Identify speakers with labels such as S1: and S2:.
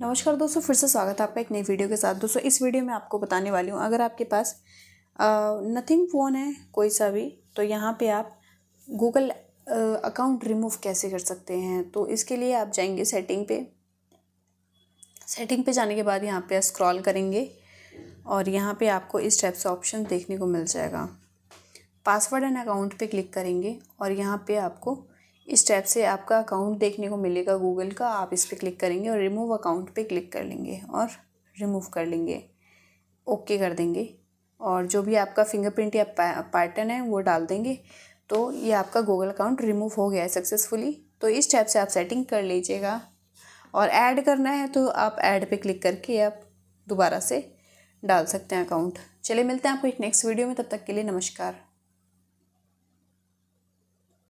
S1: नमस्कार दोस्तों फिर से स्वागत है आपका एक नई वीडियो के साथ दोस्तों इस वीडियो में आपको बताने वाली हूँ अगर आपके पास नथिंग फ़ोन है कोई सा भी तो यहाँ पे आप गूगल अकाउंट रिमूव कैसे कर सकते हैं तो इसके लिए आप जाएंगे सेटिंग पे सेटिंग पे जाने के बाद यहाँ पे स्क्रॉल करेंगे और यहाँ पे आपको इस टाइप से ऑप्शन देखने को मिल जाएगा पासवर्ड एंड अकाउंट पे क्लिक करेंगे और यहाँ पे आपको इस टाइप से आपका अकाउंट देखने को मिलेगा गूगल का आप इस पर क्लिक करेंगे और रिमूव अकाउंट पे क्लिक कर लेंगे और रिमूव कर लेंगे ओके कर देंगे और जो भी आपका फिंगरप्रिंट या पैटर्न है वो डाल देंगे तो ये आपका गूगल अकाउंट रिमूव हो गया है सक्सेसफुली तो इस टाइप से आप सेटिंग कर लीजिएगा और ऐड करना है तो आप ऐड पे क्लिक करके आप दोबारा से डाल सकते हैं अकाउंट चलिए मिलते हैं आपको एक नेक्स्ट वीडियो में तब तक के लिए नमस्कार